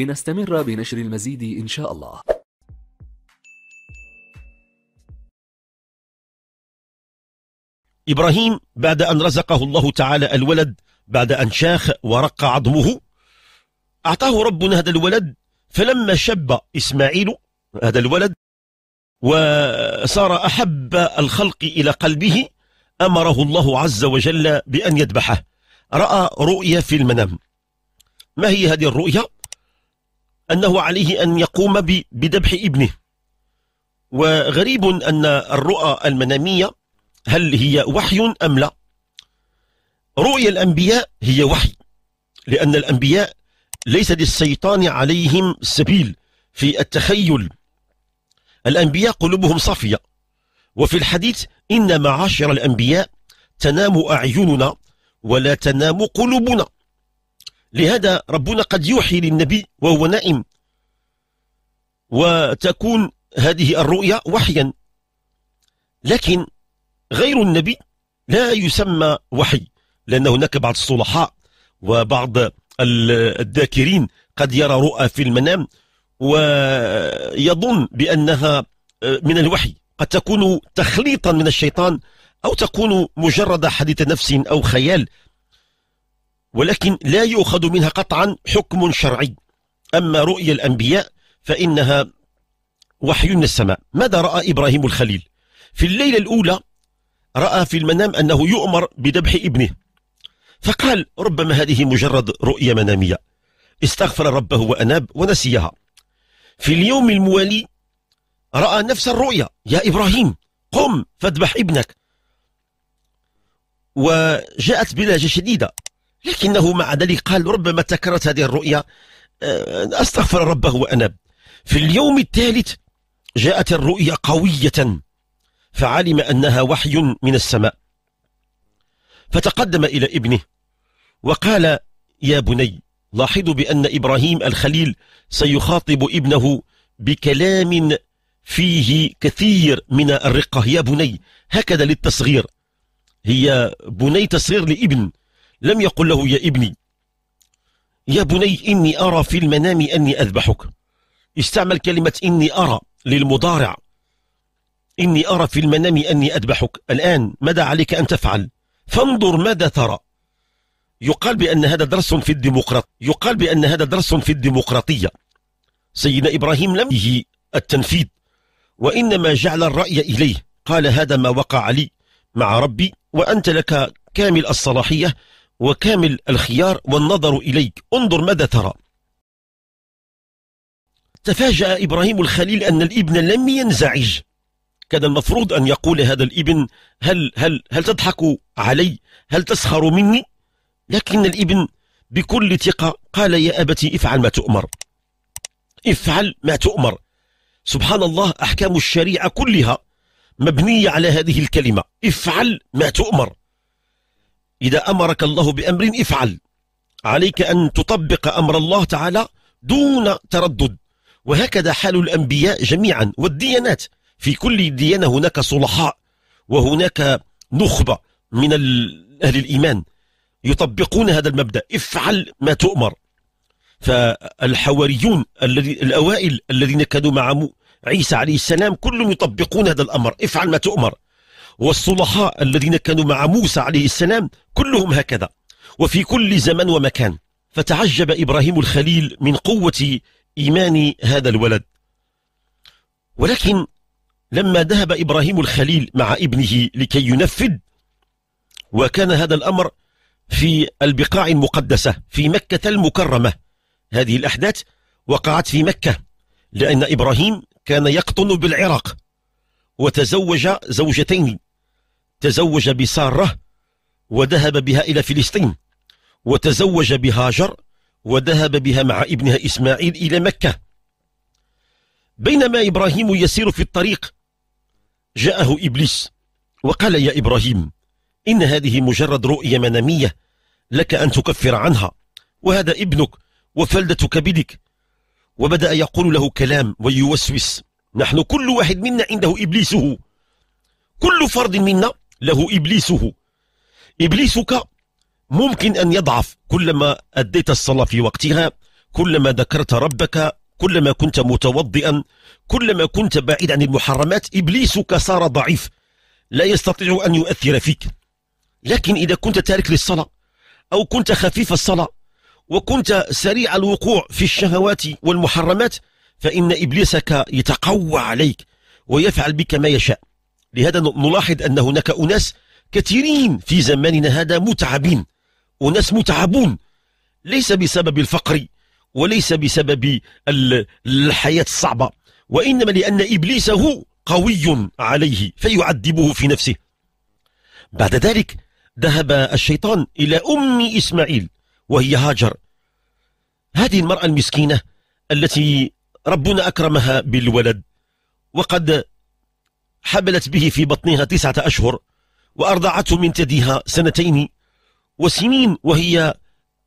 لنستمر بنشر المزيد إن شاء الله إبراهيم بعد أن رزقه الله تعالى الولد بعد أن شاخ ورق عظمه أعطاه ربنا هذا الولد فلما شب إسماعيل هذا الولد وصار أحب الخلق إلى قلبه أمره الله عز وجل بأن يذبحه رأى رؤيا في المنام ما هي هذه الرؤيا؟ أنه عليه أن يقوم بذبح ابنه وغريب أن الرؤى المنامية هل هي وحي أم لا رؤيا الأنبياء هي وحي لأن الأنبياء ليس للشيطان عليهم سبيل في التخيل الأنبياء قلوبهم صافية وفي الحديث إن معاشر الأنبياء تنام أعيننا ولا تنام قلوبنا لهذا ربنا قد يوحي للنبي وهو نائم وتكون هذه الرؤيا وحيا لكن غير النبي لا يسمى وحي لأن هناك بعض الصلحاء وبعض الذاكرين قد يرى رؤى في المنام ويظن بأنها من الوحي قد تكون تخليطا من الشيطان أو تكون مجرد حديث نفس أو خيال ولكن لا يؤخذ منها قطعا حكم شرعي أما رؤيا الأنبياء فإنها وحي من السماء ماذا رأى إبراهيم الخليل في الليلة الأولى رأى في المنام أنه يؤمر بذبح ابنه فقال ربما هذه مجرد رؤية منامية استغفر ربه وأناب ونسيها في اليوم الموالي رأى نفس الرؤيا يا إبراهيم قم فاذبح ابنك وجاءت بلهجة شديدة لكنه مع ذلك قال ربما تكررت هذه الرؤيا آه، أستغفر ربه واناب في اليوم الثالث جاءت الرؤيا قوية فعلم أنها وحي من السماء فتقدم إلى ابنه وقال يا بني لاحظوا بأن إبراهيم الخليل سيخاطب ابنه بكلام فيه كثير من الرقة يا بني هكذا للتصغير هي بني تصغير لابن لم يقل له يا ابني يا بني إني أرى في المنام أني أذبحك استعمل كلمة إني أرى للمضارع إني أرى في المنام أني أذبحك الآن ماذا عليك أن تفعل فانظر ماذا ترى يقال بأن هذا درس في الديمقراط يقال بأن هذا درس في الديمقراطية سيدنا إبراهيم لم يه التنفيذ وإنما جعل الرأي إليه قال هذا ما وقع لي مع ربي وأنت لك كامل الصلاحية وكامل الخيار والنظر إليك انظر ماذا ترى تفاجأ إبراهيم الخليل أن الابن لم ينزعج كان المفروض أن يقول هذا الابن هل, هل, هل تضحك علي هل تسخر مني لكن الابن بكل ثقة قال يا أبتي افعل ما تؤمر افعل ما تؤمر سبحان الله أحكام الشريعة كلها مبنية على هذه الكلمة افعل ما تؤمر إذا أمرك الله بأمر افعل عليك أن تطبق أمر الله تعالى دون تردد وهكذا حال الأنبياء جميعا والديانات في كل ديانة هناك صلحاء وهناك نخبة من أهل الإيمان يطبقون هذا المبدأ افعل ما تؤمر فالحواريون الذي الأوائل الذين كانوا مع عيسى عليه السلام كلهم يطبقون هذا الأمر افعل ما تؤمر والصلحاء الذين كانوا مع موسى عليه السلام كلهم هكذا وفي كل زمن ومكان فتعجب إبراهيم الخليل من قوة إيمان هذا الولد ولكن لما ذهب إبراهيم الخليل مع ابنه لكي ينفذ وكان هذا الأمر في البقاع المقدسة في مكة المكرمة هذه الأحداث وقعت في مكة لأن إبراهيم كان يقطن بالعراق وتزوج زوجتين تزوج بسارة وذهب بها إلى فلسطين وتزوج بهاجر وذهب بها مع ابنها إسماعيل إلى مكة بينما إبراهيم يسير في الطريق جاءه إبليس وقال يا إبراهيم إن هذه مجرد رؤية منامية لك أن تكفر عنها وهذا ابنك وفلدة كبدك وبدأ يقول له كلام ويوسوس نحن كل واحد منا عنده إبليسه كل فرد منا له إبليسه إبليسك ممكن أن يضعف كلما أديت الصلاة في وقتها كلما ذكرت ربك كلما كنت متوضئا كلما كنت بعيد عن المحرمات إبليسك صار ضعيف لا يستطيع أن يؤثر فيك لكن إذا كنت تارك للصلاة أو كنت خفيف الصلاة وكنت سريع الوقوع في الشهوات والمحرمات فإن إبليسك يتقوى عليك ويفعل بك ما يشاء لهذا نلاحظ أن هناك أناس كثيرين في زماننا هذا متعبين أناس متعبون ليس بسبب الفقر وليس بسبب الحياة الصعبة وإنما لأن إبليس هو قوي عليه فيعذبه في نفسه بعد ذلك ذهب الشيطان إلى أم إسماعيل وهي هاجر هذه المرأة المسكينة التي ربنا أكرمها بالولد وقد حملت به في بطنها تسعة أشهر وأرضعته من ثديها سنتين وسنين وهي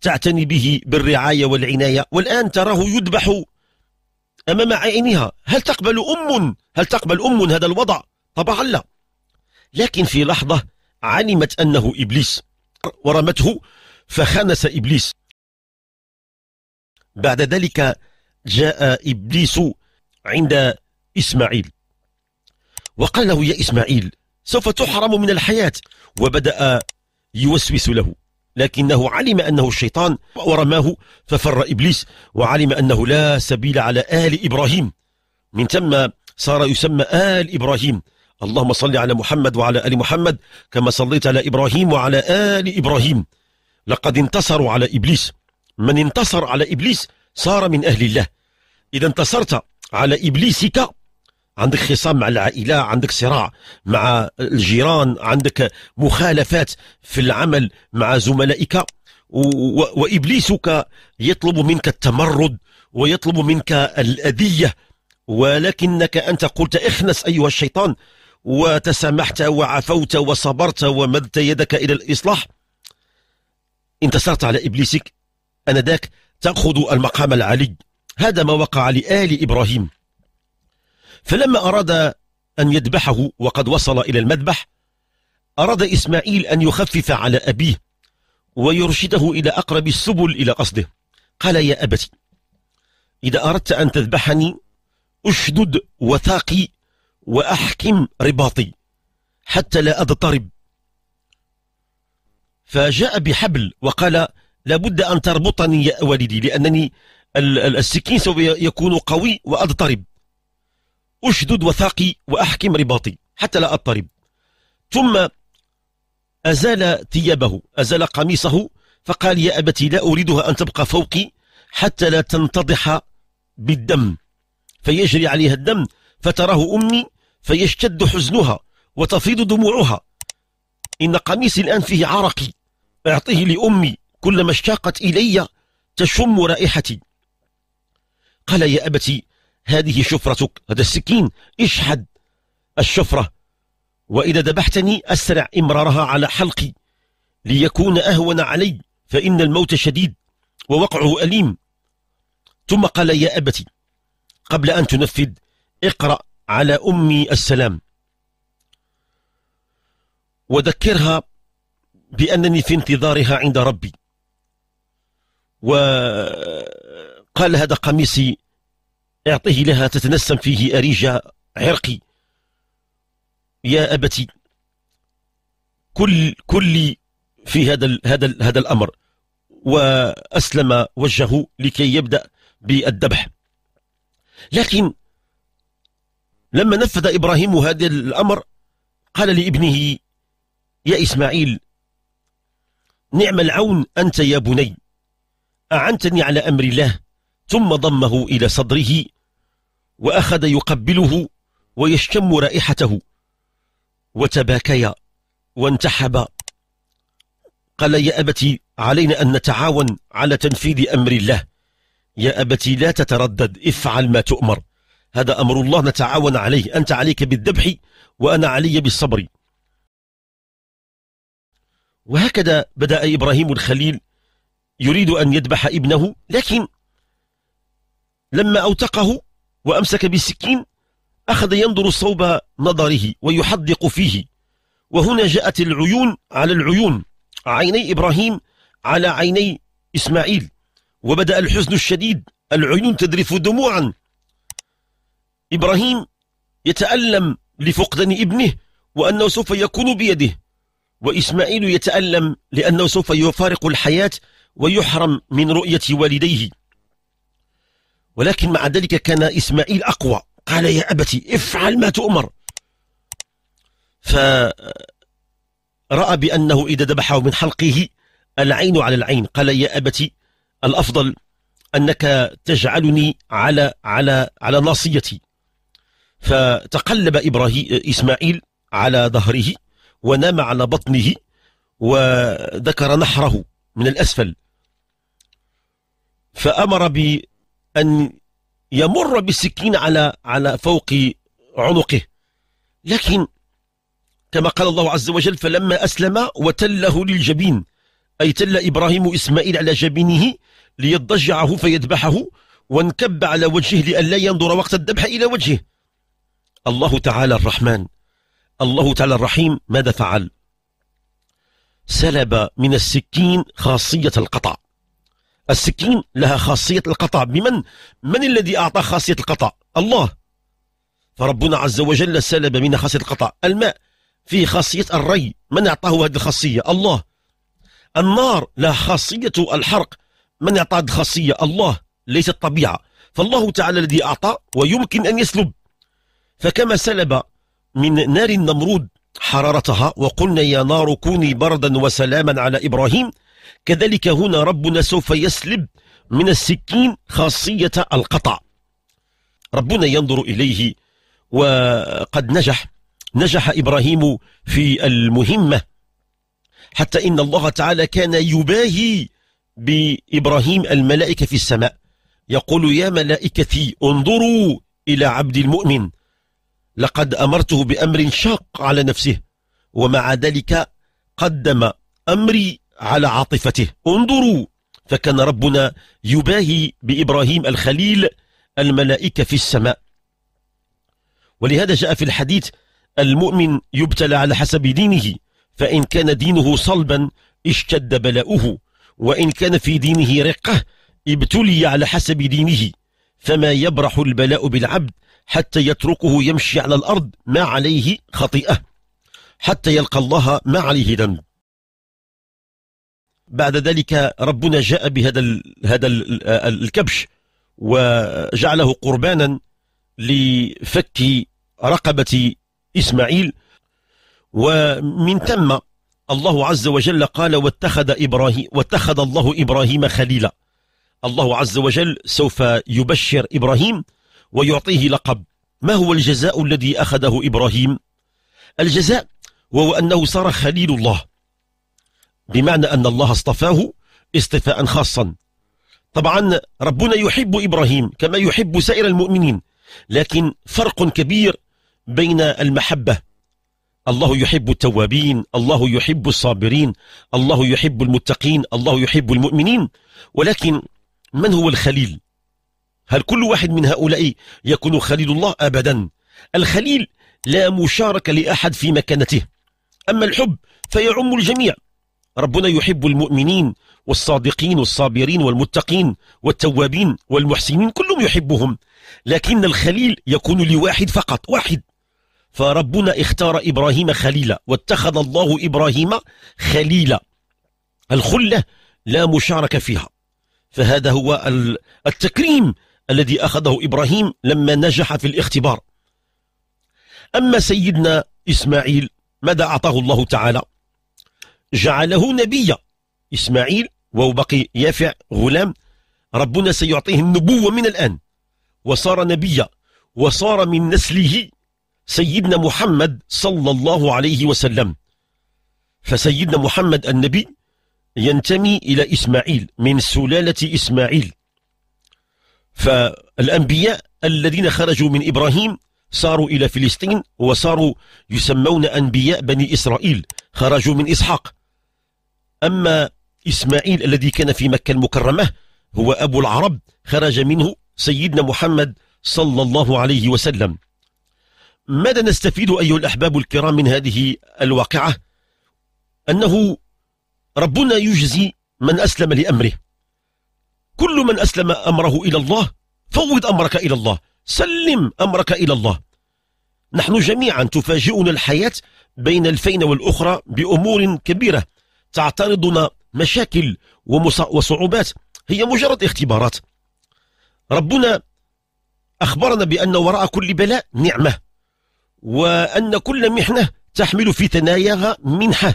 تعتني به بالرعاية والعناية والآن تراه يذبح أمام عينها هل تقبل أم هل تقبل أم هذا الوضع طبعا لا لكن في لحظة علمت أنه إبليس ورمته فخنس إبليس بعد ذلك جاء إبليس عند إسماعيل وقال له يا إسماعيل سوف تحرم من الحياة وبدأ يوسوس له لكنه علم أنه الشيطان ورماه ففر إبليس وعلم أنه لا سبيل على آل إبراهيم من ثم صار يسمى آل إبراهيم اللهم صل على محمد وعلى آل محمد كما صليت على إبراهيم وعلى آل إبراهيم لقد انتصروا على إبليس من انتصر على إبليس صار من أهل الله إذا انتصرت على إبليسك عندك خصام مع العائلة عندك صراع مع الجيران عندك مخالفات في العمل مع زملائك وإبليسك يطلب منك التمرد ويطلب منك الأذية ولكنك أنت قلت اخنس أيها الشيطان وتسامحت وعفوت وصبرت ومدت يدك إلى الإصلاح انتصرت على إبليسك أنذاك تأخذ المقام العلي هذا ما وقع لآل إبراهيم فلما أراد أن يذبحه وقد وصل إلى المذبح أراد إسماعيل أن يخفف على أبيه ويرشده إلى أقرب السبل إلى قصده قال يا أبت إذا أردت أن تذبحني أشدد وثاقي وأحكم رباطي حتى لا أضطرب فجاء بحبل وقال لابد أن تربطني يا والدي لأنني السكين سوف يكون قوي وأضطرب أشدد وثاقي وأحكم رباطي حتى لا أضطرب ثم أزال ثيابه أزال قميصه فقال يا أبتي لا أريدها أن تبقى فوقي حتى لا تنتضح بالدم فيجري عليها الدم فتراه أمي فيشتد حزنها وتفيض دموعها إن قميصي الآن فيه عرقي أعطيه لأمي كلما اشتاقت إلي تشم رائحتي قال يا أبتي هذه شفرتك هذا السكين اشحد الشفرة وإذا ذبحتني أسرع إمرارها على حلقي ليكون أهون علي فإن الموت شديد ووقعه أليم ثم قال يا أبتي قبل أن تنفذ اقرأ على أمي السلام وذكرها بأنني في انتظارها عند ربي وقال هذا قميصي اعطه لها تتنسم فيه اريجا عرقي يا أبتي كل كل في هذا هذا هذا الأمر وأسلم وجهه لكي يبدأ بالذبح لكن لما نفذ إبراهيم هذا الأمر قال لابنه يا إسماعيل نعم العون أنت يا بني أعنتني على أمر الله ثم ضمه إلى صدره وأخذ يقبله ويشم رائحته وتباكيا وانتحبا قال يا أبتي علينا أن نتعاون على تنفيذ أمر الله يا أبتي لا تتردد افعل ما تؤمر هذا أمر الله نتعاون عليه أنت عليك بالذبح وأنا علي بالصبر وهكذا بدأ إبراهيم الخليل يريد أن يذبح ابنه لكن لما أوتقه وأمسك بالسكين أخذ ينظر صوب نظره ويحدق فيه وهنا جاءت العيون على العيون عيني إبراهيم على عيني إسماعيل وبدأ الحزن الشديد العيون تذرف دموعا إبراهيم يتألم لفقدان ابنه وأنه سوف يكون بيده وإسماعيل يتألم لأنه سوف يفارق الحياة ويحرم من رؤية والديه ولكن مع ذلك كان إسماعيل أقوى قال يا أبتي افعل ما تؤمر فرأى بأنه إذا ذبحه من حلقه العين على العين قال يا أبتي الأفضل أنك تجعلني على على على ناصيتي فتقلب إبراهيم إسماعيل على ظهره ونام على بطنه وذكر نحره من الأسفل فأمر أن يمر بالسكين على على فوق عنقه لكن كما قال الله عز وجل فلما أسلم وتله للجبين أي تل إبراهيم إسماعيل على جبينه ليضجعه فيذبحه وانكب على وجهه لئلا ينظر وقت الذبح إلى وجهه الله تعالى الرحمن الله تعالى الرحيم ماذا فعل سلب من السكين خاصية القطع السكين لها خاصية القطع بمن؟ من الذي أعطى خاصية القطع؟ الله فربنا عز وجل سلب من خاصية القطع الماء فيه خاصية الري من أعطاه هذه الخاصية؟ الله النار لها خاصية الحرق من أعطى هذه الخاصية؟ الله ليس الطبيعة فالله تعالى الذي أعطى ويمكن أن يسلب فكما سلب من نار النمرود حرارتها وقلنا يا نار كوني بردا وسلاما على إبراهيم كذلك هنا ربنا سوف يسلب من السكين خاصية القطع ربنا ينظر إليه وقد نجح نجح إبراهيم في المهمة حتى إن الله تعالى كان يباهي بإبراهيم الملائكة في السماء يقول يا ملائكتي انظروا إلى عبد المؤمن لقد أمرته بأمر شاق على نفسه ومع ذلك قدم أمري على عاطفته انظروا فكان ربنا يباهي بإبراهيم الخليل الملائكة في السماء ولهذا جاء في الحديث المؤمن يبتلى على حسب دينه فإن كان دينه صلبا اشتد بلاؤه وإن كان في دينه رقة ابتلي على حسب دينه فما يبرح البلاء بالعبد حتى يتركه يمشي على الأرض ما عليه خطيئة حتى يلقى الله ما عليه ذنب بعد ذلك ربنا جاء بهذا هذا آه، الكبش وجعله قربانا لفك رقبة إسماعيل ومن ثم الله عز وجل قال واتخذ إبراهيم واتخذ الله إبراهيم خليلا الله عز وجل سوف يبشر إبراهيم ويعطيه لقب ما هو الجزاء الذي أخذه إبراهيم الجزاء وهو أنه صار خليل الله بمعنى أن الله اصطفاه اصطفاء خاصا طبعا ربنا يحب إبراهيم كما يحب سائر المؤمنين لكن فرق كبير بين المحبة الله يحب التوابين الله يحب الصابرين الله يحب المتقين الله يحب المؤمنين ولكن من هو الخليل هل كل واحد من هؤلاء يكون خليل الله أبدا الخليل لا مشاركة لأحد في مكانته أما الحب فيعم الجميع ربنا يحب المؤمنين والصادقين والصابرين والمتقين والتوابين والمحسنين كلهم يحبهم لكن الخليل يكون لواحد فقط واحد فربنا اختار إبراهيم خليلا واتخذ الله إبراهيم خليلا الخلة لا مشاركة فيها فهذا هو التكريم الذي أخذه إبراهيم لما نجح في الاختبار أما سيدنا إسماعيل ماذا أعطاه الله تعالى جعله نبيا إسماعيل وهو بقي يافع غلام ربنا سيعطيه النبوة من الآن وصار نبيا وصار من نسله سيدنا محمد صلى الله عليه وسلم فسيدنا محمد النبي ينتمي إلى إسماعيل من سلالة إسماعيل فالأنبياء الذين خرجوا من إبراهيم صاروا إلى فلسطين وصاروا يسمون أنبياء بني إسرائيل خرجوا من إسحاق أما إسماعيل الذي كان في مكة المكرمة هو أبو العرب خرج منه سيدنا محمد صلى الله عليه وسلم ماذا نستفيد أيها الأحباب الكرام من هذه الواقعة أنه ربنا يجزي من أسلم لأمره كل من أسلم أمره إلى الله فوض أمرك إلى الله سلم أمرك إلى الله نحن جميعا تفاجئنا الحياة بين الفين والأخرى بأمور كبيرة تعترضنا مشاكل وصعوبات هي مجرد اختبارات ربنا أخبرنا بأن وراء كل بلاء نعمة وأن كل محنة تحمل في ثناياها منحة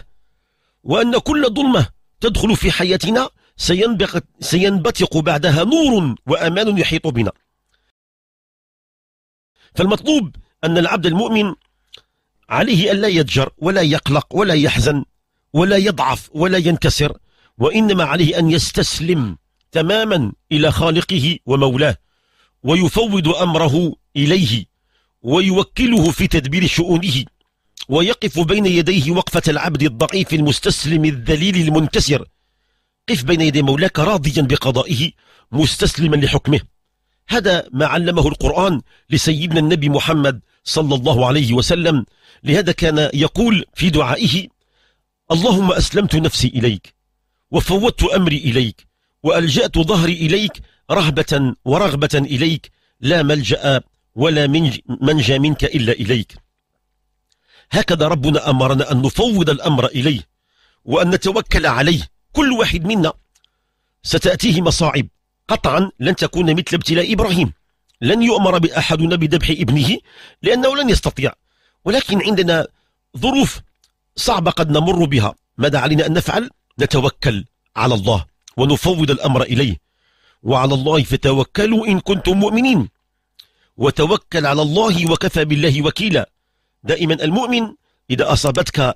وأن كل ظلمة تدخل في حياتنا سينبتق بعدها نور وأمان يحيط بنا فالمطلوب أن العبد المؤمن عليه أن لا يتجر ولا يقلق ولا يحزن ولا يضعف ولا ينكسر وإنما عليه أن يستسلم تماما إلى خالقه ومولاه ويفوض أمره إليه ويوكله في تدبير شؤونه ويقف بين يديه وقفة العبد الضعيف المستسلم الذليل المنكسر قف بين يدي مولاك راضيا بقضائه مستسلما لحكمه هذا ما علمه القرآن لسيدنا النبي محمد صلى الله عليه وسلم لهذا كان يقول في دعائه اللهم أسلمت نفسي إليك وفوضت أمري إليك وألجأت ظهري إليك رهبة ورغبة إليك لا ملجأ ولا منجى منك إلا إليك هكذا ربنا أمرنا أن نفوض الأمر إليه وأن نتوكل عليه كل واحد منا ستأتيه مصاعب قطعا لن تكون مثل ابتلاء إبراهيم لن يؤمر بأحدنا بذبح ابنه لأنه لن يستطيع ولكن عندنا ظروف صعبة قد نمر بها ماذا علينا أن نفعل نتوكل على الله ونفوض الأمر إليه وعلى الله فتوكلوا إن كنتم مؤمنين وتوكل على الله وكفى بالله وكيلا دائما المؤمن إذا أصابتك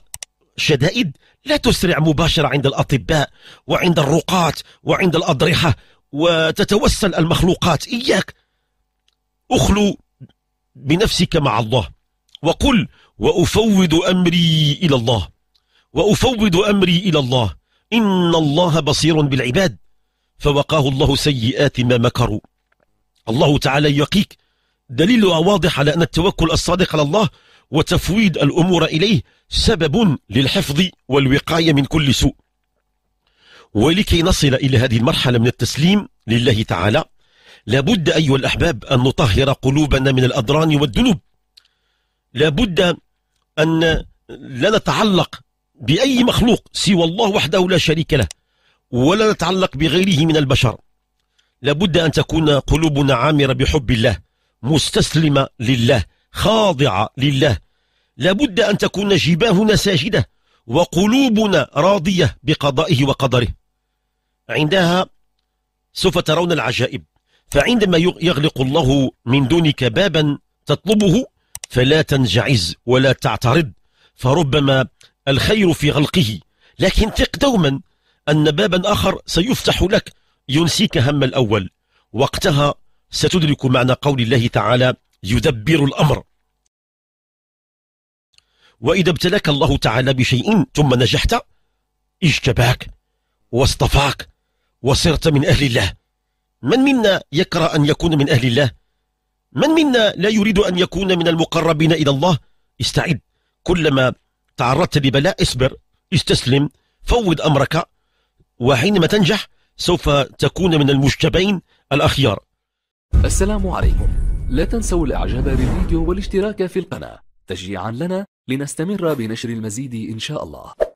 شدائد لا تسرع مباشرة عند الأطباء وعند الرقاة وعند الأضرحة وتتوسل المخلوقات إياك أخلو بنفسك مع الله وقل وأفوض أمري إلى الله وأفوض أمري إلى الله إن الله بصير بالعباد فوقاه الله سيئات ما مكروا الله تعالى يقيك دليل واضح على أن التوكل الصادق على الله وتفويض الأمور إليه سبب للحفظ والوقاية من كل سوء ولكي نصل إلى هذه المرحلة من التسليم لله تعالى لابد أيها الأحباب أن نطهر قلوبنا من الأدران والذنوب لابد أن لا نتعلق بأي مخلوق سوى الله وحده لا شريك له ولا نتعلق بغيره من البشر لابد أن تكون قلوبنا عامرة بحب الله مستسلمة لله خاضعة لله لابد أن تكون جباهنا ساجدة وقلوبنا راضية بقضائه وقدره عندها سوف ترون العجائب فعندما يغلق الله من دونك بابا تطلبه فلا تنجعز ولا تعترض فربما الخير في غلقه لكن ثق دوما أن بابا آخر سيفتح لك ينسيك هم الأول وقتها ستدرك معنى قول الله تعالى يدبر الأمر وإذا ابتلاك الله تعالى بشيء ثم نجحت اجتباك واصطفاك وصرت من أهل الله من منا يكره أن يكون من أهل الله من منا لا يريد أن يكون من المقربين إلى الله استعد كلما تعرضت لبلاء اصبر استسلم فوض أمرك وحينما تنجح سوف تكون من المجتبين الأخيار السلام عليكم لا تنسوا الإعجاب بالفيديو والاشتراك في القناة تشجيعا لنا لنستمر بنشر المزيد إن شاء الله